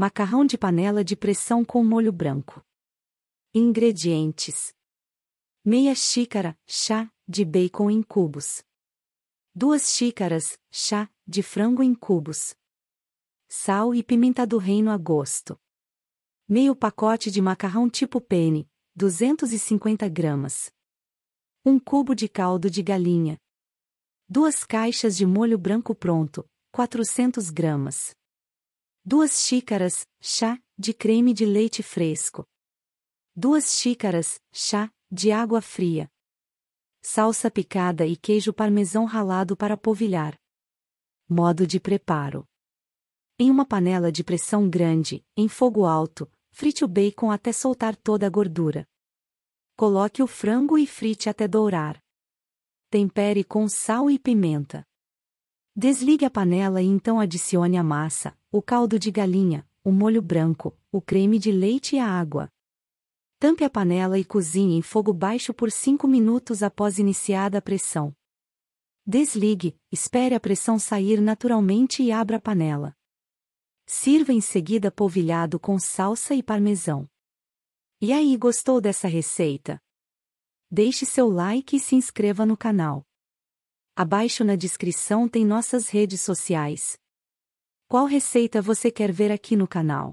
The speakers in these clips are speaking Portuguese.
Macarrão de panela de pressão com molho branco. Ingredientes: meia xícara chá de bacon em cubos, duas xícaras chá de frango em cubos, sal e pimenta do reino a gosto, meio pacote de macarrão tipo penne, 250 gramas, um cubo de caldo de galinha, duas caixas de molho branco pronto, 400 gramas 2 xícaras, chá, de creme de leite fresco. 2 xícaras, chá, de água fria. Salsa picada e queijo parmesão ralado para polvilhar. Modo de preparo. Em uma panela de pressão grande, em fogo alto, frite o bacon até soltar toda a gordura. Coloque o frango e frite até dourar. Tempere com sal e pimenta. Desligue a panela e então adicione a massa, o caldo de galinha, o molho branco, o creme de leite e a água. Tampe a panela e cozinhe em fogo baixo por 5 minutos após iniciada a pressão. Desligue, espere a pressão sair naturalmente e abra a panela. Sirva em seguida polvilhado com salsa e parmesão. E aí, gostou dessa receita? Deixe seu like e se inscreva no canal. Abaixo na descrição tem nossas redes sociais, qual receita você quer ver aqui no canal?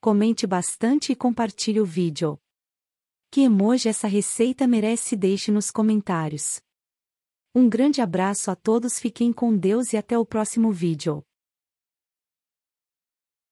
Comente bastante e compartilhe o vídeo. Que emoji essa receita merece deixe nos comentários. Um grande abraço a todos, fiquem com Deus e até o próximo vídeo.